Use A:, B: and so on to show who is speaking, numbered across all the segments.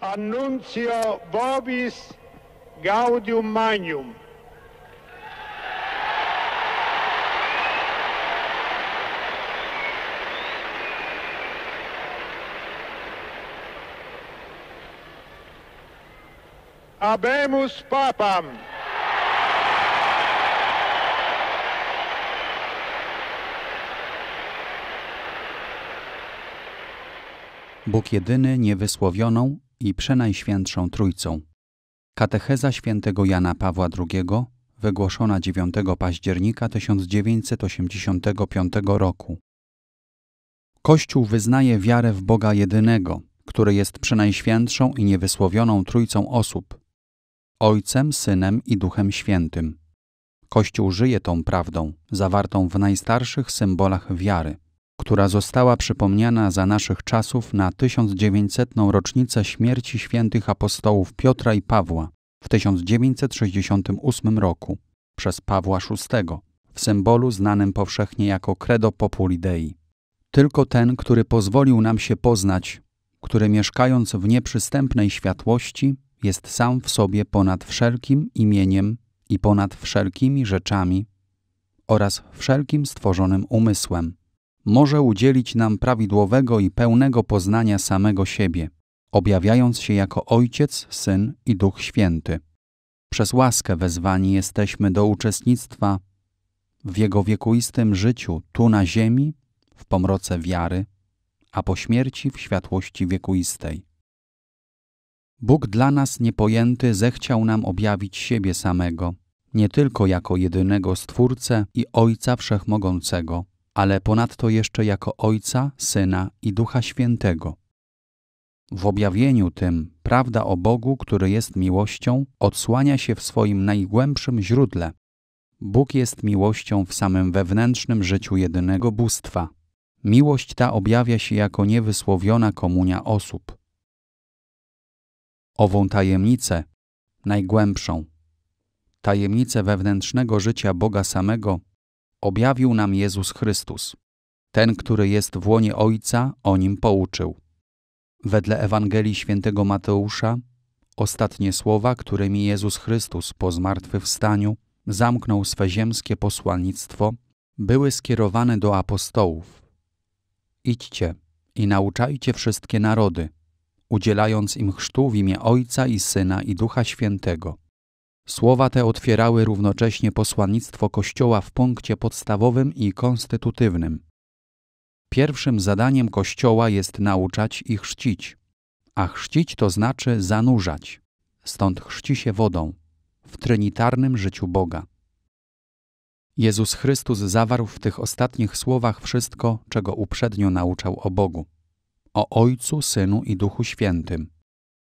A: Annuncio Vobis Gaudium Magnum. Abemus Papam. Bóg jedyny niewysłowioną, i Przenajświętszą Trójcą. Katecheza świętego Jana Pawła II, wygłoszona 9 października 1985 roku. Kościół wyznaje wiarę w Boga jedynego, który jest przenajświętszą i niewysłowioną trójcą osób Ojcem, Synem i Duchem Świętym. Kościół żyje tą prawdą, zawartą w najstarszych symbolach wiary która została przypomniana za naszych czasów na 1900 rocznicę śmierci świętych apostołów Piotra i Pawła w 1968 roku przez Pawła VI w symbolu znanym powszechnie jako credo populi dei. Tylko ten, który pozwolił nam się poznać, który mieszkając w nieprzystępnej światłości, jest sam w sobie ponad wszelkim imieniem i ponad wszelkimi rzeczami oraz wszelkim stworzonym umysłem może udzielić nam prawidłowego i pełnego poznania samego siebie, objawiając się jako Ojciec, Syn i Duch Święty. Przez łaskę wezwani jesteśmy do uczestnictwa w Jego wiekuistym życiu tu na ziemi, w pomroce wiary, a po śmierci w światłości wiekuistej. Bóg dla nas niepojęty zechciał nam objawić siebie samego, nie tylko jako jedynego Stwórcę i Ojca Wszechmogącego, ale ponadto jeszcze jako Ojca, Syna i Ducha Świętego. W objawieniu tym prawda o Bogu, który jest miłością, odsłania się w swoim najgłębszym źródle. Bóg jest miłością w samym wewnętrznym życiu jedynego bóstwa. Miłość ta objawia się jako niewysłowiona komunia osób. Ową tajemnicę, najgłębszą, tajemnicę wewnętrznego życia Boga samego objawił nam Jezus Chrystus. Ten, który jest w łonie Ojca, o nim pouczył. Wedle Ewangelii świętego Mateusza, ostatnie słowa, którymi Jezus Chrystus po zmartwychwstaniu zamknął swe ziemskie posłannictwo, były skierowane do apostołów. Idźcie i nauczajcie wszystkie narody, udzielając im chrztu w imię Ojca i Syna i Ducha Świętego – Słowa te otwierały równocześnie posłannictwo Kościoła w punkcie podstawowym i konstytutywnym. Pierwszym zadaniem Kościoła jest nauczać i chrzcić, a chrzcić to znaczy zanurzać, stąd chrzci się wodą, w trinitarnym życiu Boga. Jezus Chrystus zawarł w tych ostatnich słowach wszystko, czego uprzednio nauczał o Bogu, o Ojcu, Synu i Duchu Świętym.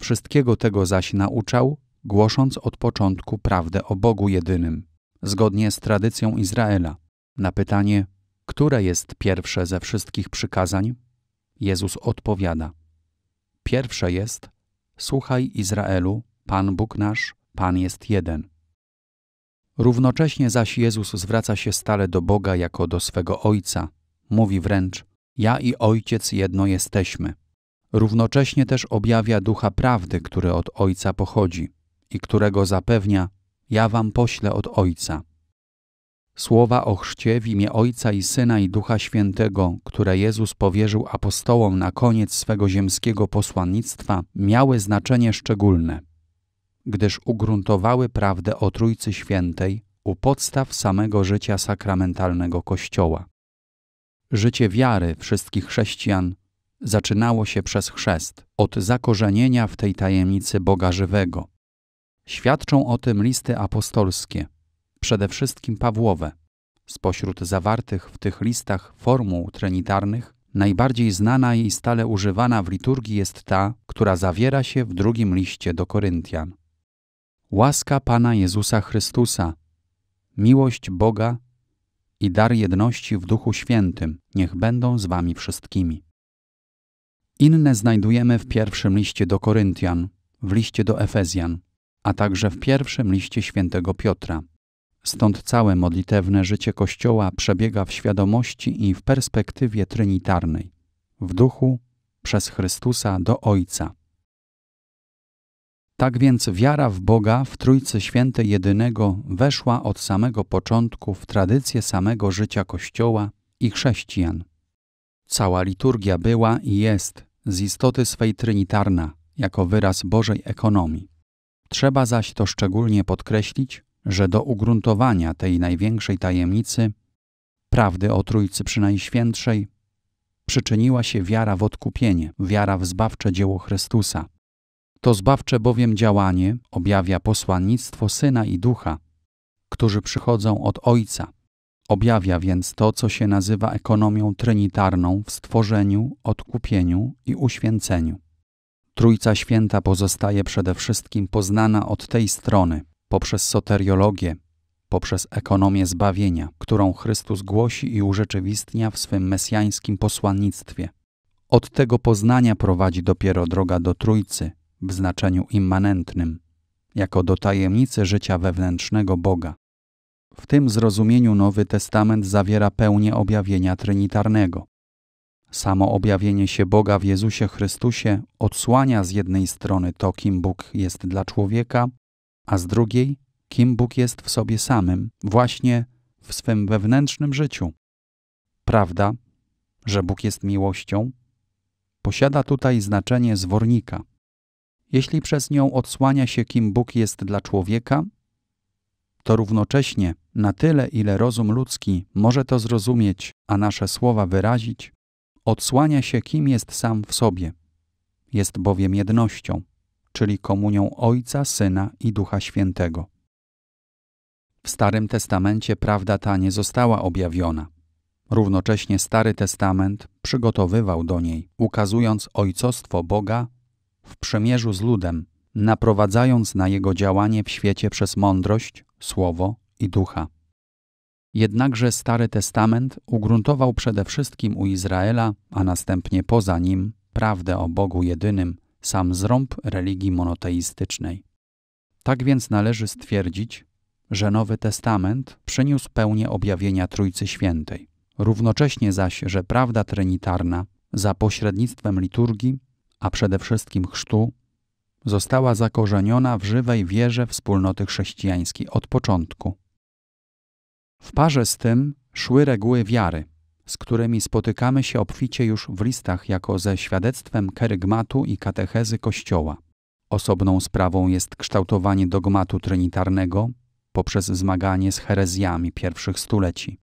A: Wszystkiego tego zaś nauczał, głosząc od początku prawdę o Bogu jedynym, zgodnie z tradycją Izraela. Na pytanie, które jest pierwsze ze wszystkich przykazań, Jezus odpowiada: Pierwsze jest: Słuchaj Izraelu, Pan Bóg nasz, Pan jest jeden. Równocześnie zaś Jezus zwraca się stale do Boga jako do swego Ojca. Mówi wręcz: Ja i Ojciec jedno jesteśmy. Równocześnie też objawia ducha prawdy, który od Ojca pochodzi i którego zapewnia: Ja wam poślę od Ojca. Słowa o chrzcie w imię Ojca i Syna i Ducha Świętego, które Jezus powierzył apostołom na koniec swego ziemskiego posłannictwa, miały znaczenie szczególne, gdyż ugruntowały prawdę o Trójcy Świętej u podstaw samego życia sakramentalnego Kościoła. Życie wiary wszystkich chrześcijan zaczynało się przez chrzest, od zakorzenienia w tej tajemnicy Boga żywego, Świadczą o tym listy apostolskie, przede wszystkim Pawłowe. Spośród zawartych w tych listach formuł trinitarnych, najbardziej znana i stale używana w liturgii jest ta, która zawiera się w drugim liście do Koryntian. Łaska Pana Jezusa Chrystusa, miłość Boga i dar jedności w Duchu Świętym niech będą z Wami wszystkimi. Inne znajdujemy w pierwszym liście do Koryntian, w liście do Efezjan, a także w pierwszym liście świętego Piotra. Stąd całe modlitewne życie Kościoła przebiega w świadomości i w perspektywie trinitarnej, w duchu, przez Chrystusa do Ojca. Tak więc wiara w Boga, w Trójce Świętej Jedynego weszła od samego początku w tradycję samego życia Kościoła i chrześcijan. Cała liturgia była i jest z istoty swej trinitarna, jako wyraz Bożej ekonomii. Trzeba zaś to szczególnie podkreślić, że do ugruntowania tej największej tajemnicy, prawdy o Trójcy Przynajświętszej, przyczyniła się wiara w odkupienie, wiara w zbawcze dzieło Chrystusa. To zbawcze bowiem działanie objawia posłannictwo Syna i Ducha, którzy przychodzą od Ojca. Objawia więc to, co się nazywa ekonomią trinitarną w stworzeniu, odkupieniu i uświęceniu. Trójca Święta pozostaje przede wszystkim poznana od tej strony, poprzez soteriologię, poprzez ekonomię zbawienia, którą Chrystus głosi i urzeczywistnia w swym mesjańskim posłannictwie. Od tego poznania prowadzi dopiero droga do Trójcy w znaczeniu immanentnym, jako do tajemnicy życia wewnętrznego Boga. W tym zrozumieniu Nowy Testament zawiera pełnię objawienia trinitarnego. Samo objawienie się Boga w Jezusie Chrystusie odsłania z jednej strony to, kim Bóg jest dla człowieka, a z drugiej, kim Bóg jest w sobie samym, właśnie w swym wewnętrznym życiu. Prawda, że Bóg jest miłością, posiada tutaj znaczenie zwornika. Jeśli przez nią odsłania się, kim Bóg jest dla człowieka, to równocześnie, na tyle, ile rozum ludzki może to zrozumieć, a nasze słowa wyrazić, odsłania się, kim jest sam w sobie. Jest bowiem jednością, czyli komunią Ojca, Syna i Ducha Świętego. W Starym Testamencie prawda ta nie została objawiona. Równocześnie Stary Testament przygotowywał do niej, ukazując ojcostwo Boga w przymierzu z ludem, naprowadzając na jego działanie w świecie przez mądrość, słowo i ducha. Jednakże Stary Testament ugruntował przede wszystkim u Izraela, a następnie poza nim, prawdę o Bogu jedynym, sam zrąb religii monoteistycznej. Tak więc należy stwierdzić, że Nowy Testament przyniósł pełnię objawienia Trójcy Świętej, równocześnie zaś, że prawda trinitarna za pośrednictwem liturgii, a przede wszystkim chrztu, została zakorzeniona w żywej wierze wspólnoty chrześcijańskiej od początku. W parze z tym szły reguły wiary, z którymi spotykamy się obficie już w listach jako ze świadectwem kerygmatu i katechezy Kościoła. Osobną sprawą jest kształtowanie dogmatu trinitarnego poprzez zmaganie z herezjami pierwszych stuleci.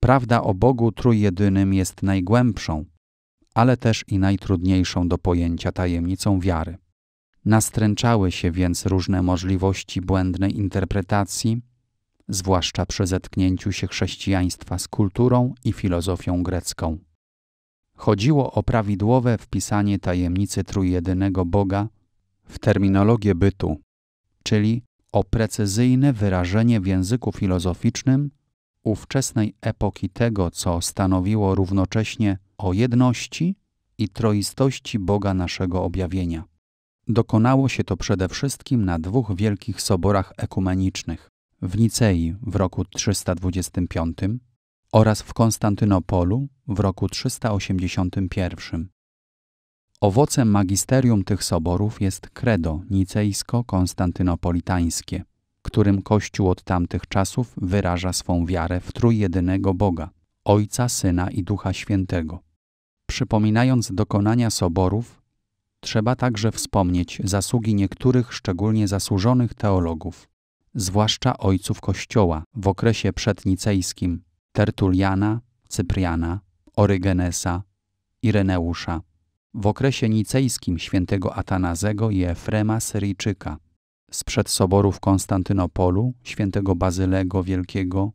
A: Prawda o Bogu Trójjedynym jest najgłębszą, ale też i najtrudniejszą do pojęcia tajemnicą wiary. Nastręczały się więc różne możliwości błędnej interpretacji zwłaszcza przy zetknięciu się chrześcijaństwa z kulturą i filozofią grecką. Chodziło o prawidłowe wpisanie tajemnicy trójjedynego Boga w terminologię bytu, czyli o precyzyjne wyrażenie w języku filozoficznym ówczesnej epoki tego, co stanowiło równocześnie o jedności i troistości Boga naszego objawienia. Dokonało się to przede wszystkim na dwóch wielkich soborach ekumenicznych w Nicei w roku 325 oraz w Konstantynopolu w roku 381. Owocem magisterium tych soborów jest credo nicejsko-konstantynopolitańskie, którym Kościół od tamtych czasów wyraża swą wiarę w trójjedynego Boga, Ojca, Syna i Ducha Świętego. Przypominając dokonania soborów, trzeba także wspomnieć zasługi niektórych szczególnie zasłużonych teologów zwłaszcza ojców Kościoła w okresie przednicejskim Tertuliana, Cypriana, Orygenesa, Ireneusza, w okresie nicejskim świętego Atanazego i Efrema Syryjczyka, sprzed soboru w Konstantynopolu świętego Bazylego Wielkiego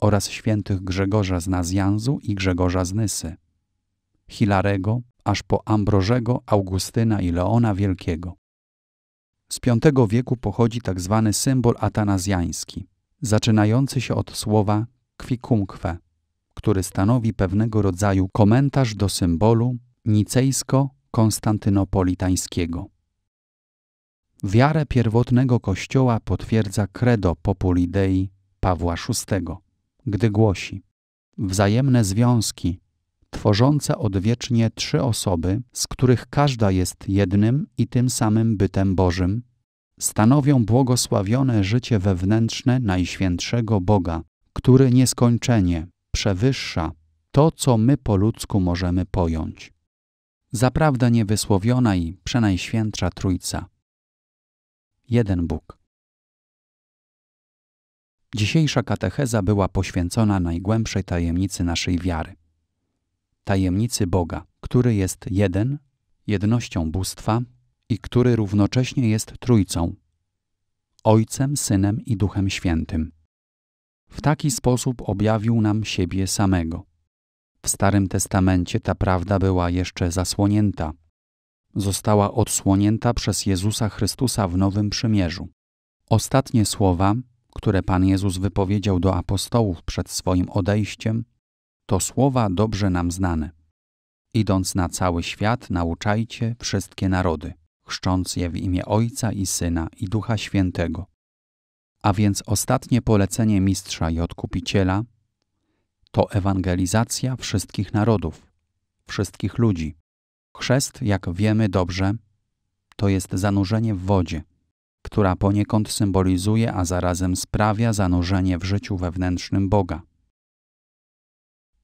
A: oraz świętych Grzegorza z Nazjanzu i Grzegorza z Nysy, Hilarego aż po Ambrożego, Augustyna i Leona Wielkiego. Z V wieku pochodzi tzw. Tak symbol atanazjański, zaczynający się od słowa kwicumque, który stanowi pewnego rodzaju komentarz do symbolu nicejsko-konstantynopolitańskiego. Wiarę pierwotnego kościoła potwierdza credo populidei Pawła VI, gdy głosi Wzajemne związki tworząca odwiecznie trzy osoby, z których każda jest jednym i tym samym bytem Bożym, stanowią błogosławione życie wewnętrzne Najświętszego Boga, który nieskończenie przewyższa to, co my po ludzku możemy pojąć. Zaprawdę niewysłowiona i przenajświętsza Trójca. Jeden Bóg. Dzisiejsza katecheza była poświęcona najgłębszej tajemnicy naszej wiary tajemnicy Boga, który jest jeden, jednością bóstwa i który równocześnie jest Trójcą, Ojcem, Synem i Duchem Świętym. W taki sposób objawił nam siebie samego. W Starym Testamencie ta prawda była jeszcze zasłonięta. Została odsłonięta przez Jezusa Chrystusa w Nowym Przymierzu. Ostatnie słowa, które Pan Jezus wypowiedział do apostołów przed swoim odejściem, to słowa dobrze nam znane. Idąc na cały świat, nauczajcie wszystkie narody, chrzcząc je w imię Ojca i Syna i Ducha Świętego. A więc ostatnie polecenie Mistrza i Odkupiciela to ewangelizacja wszystkich narodów, wszystkich ludzi. Chrzest, jak wiemy dobrze, to jest zanurzenie w wodzie, która poniekąd symbolizuje, a zarazem sprawia zanurzenie w życiu wewnętrznym Boga.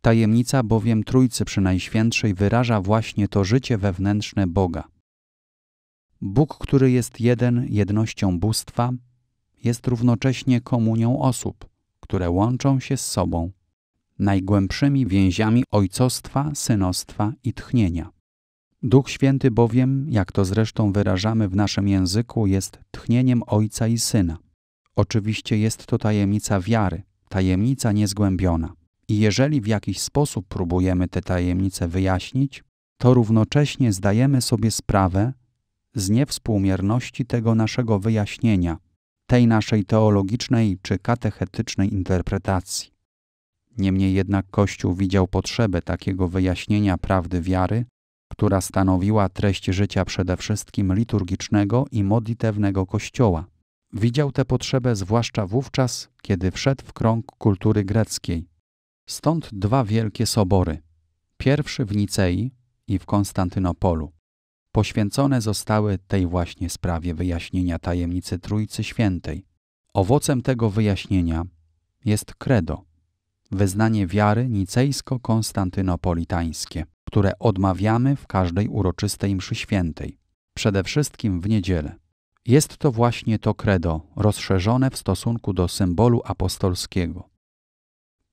A: Tajemnica bowiem Trójcy Przynajświętszej wyraża właśnie to życie wewnętrzne Boga. Bóg, który jest jeden jednością bóstwa, jest równocześnie komunią osób, które łączą się z sobą, najgłębszymi więziami ojcostwa, synostwa i tchnienia. Duch Święty bowiem, jak to zresztą wyrażamy w naszym języku, jest tchnieniem Ojca i Syna. Oczywiście jest to tajemnica wiary, tajemnica niezgłębiona. I jeżeli w jakiś sposób próbujemy te tajemnice wyjaśnić, to równocześnie zdajemy sobie sprawę z niewspółmierności tego naszego wyjaśnienia, tej naszej teologicznej czy katechetycznej interpretacji. Niemniej jednak Kościół widział potrzebę takiego wyjaśnienia prawdy wiary, która stanowiła treść życia przede wszystkim liturgicznego i modlitewnego Kościoła. Widział tę potrzebę zwłaszcza wówczas, kiedy wszedł w krąg kultury greckiej, Stąd dwa wielkie sobory. Pierwszy w Nicei i w Konstantynopolu. Poświęcone zostały tej właśnie sprawie wyjaśnienia tajemnicy Trójcy Świętej. Owocem tego wyjaśnienia jest credo, wyznanie wiary nicejsko-konstantynopolitańskie, które odmawiamy w każdej uroczystej mszy świętej, przede wszystkim w niedzielę. Jest to właśnie to credo rozszerzone w stosunku do symbolu apostolskiego –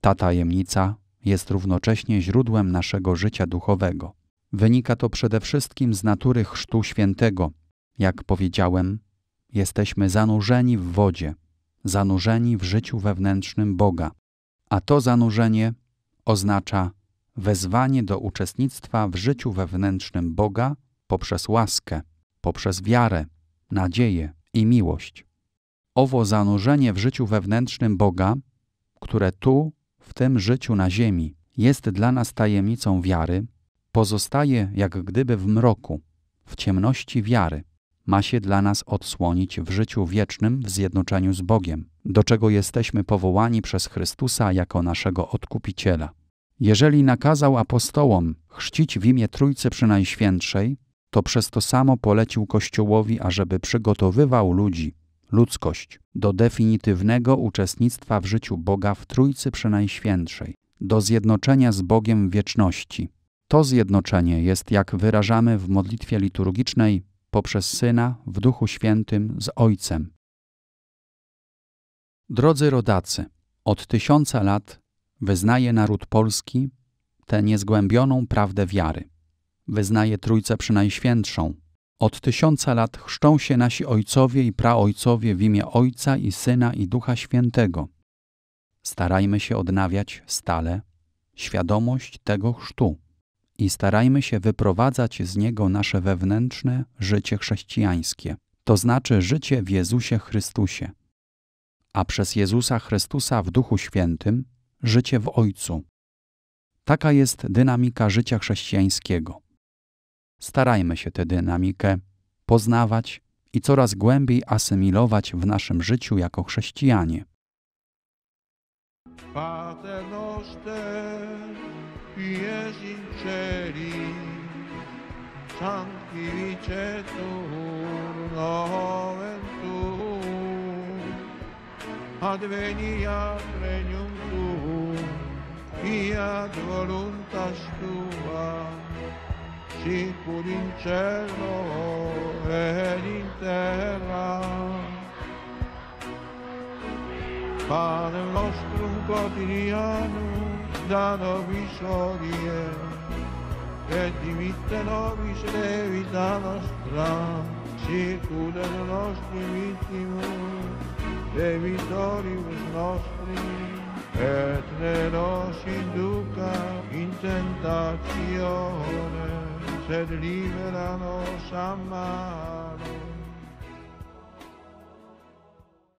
A: ta tajemnica jest równocześnie źródłem naszego życia duchowego. Wynika to przede wszystkim z natury Chrztu Świętego. Jak powiedziałem, jesteśmy zanurzeni w wodzie, zanurzeni w życiu wewnętrznym Boga, a to zanurzenie oznacza wezwanie do uczestnictwa w życiu wewnętrznym Boga poprzez łaskę, poprzez wiarę, nadzieję i miłość. Owo zanurzenie w życiu wewnętrznym Boga, które tu w tym życiu na ziemi jest dla nas tajemnicą wiary, pozostaje jak gdyby w mroku, w ciemności wiary. Ma się dla nas odsłonić w życiu wiecznym w zjednoczeniu z Bogiem, do czego jesteśmy powołani przez Chrystusa jako naszego odkupiciela. Jeżeli nakazał apostołom chrzcić w imię Trójcy Przynajświętszej, to przez to samo polecił Kościołowi, ażeby przygotowywał ludzi ludzkość, do definitywnego uczestnictwa w życiu Boga w Trójcy Przenajświętszej, do zjednoczenia z Bogiem wieczności. To zjednoczenie jest, jak wyrażamy w modlitwie liturgicznej, poprzez Syna w Duchu Świętym z Ojcem. Drodzy rodacy, od tysiąca lat wyznaje naród polski tę niezgłębioną prawdę wiary. Wyznaje Trójcę Przynajświętszą, od tysiąca lat chrzczą się nasi ojcowie i praojcowie w imię Ojca i Syna i Ducha Świętego. Starajmy się odnawiać stale świadomość tego chrztu i starajmy się wyprowadzać z niego nasze wewnętrzne życie chrześcijańskie, to znaczy życie w Jezusie Chrystusie, a przez Jezusa Chrystusa w Duchu Świętym życie w Ojcu. Taka jest dynamika życia chrześcijańskiego. Starajmy się tę dynamikę poznawać i coraz głębiej asymilować w naszym życiu jako chrześcijanie. adveniat regnum tuum, fiat voluntas tua, circoli in cielo ed in terra. Pane nostro quotidiano, da noi sorie, e dimitte nobis vita nostra, circuda le nostre vittime, e vittorius nostri, e ne nos induca in tentazione, said leave it on, Osama."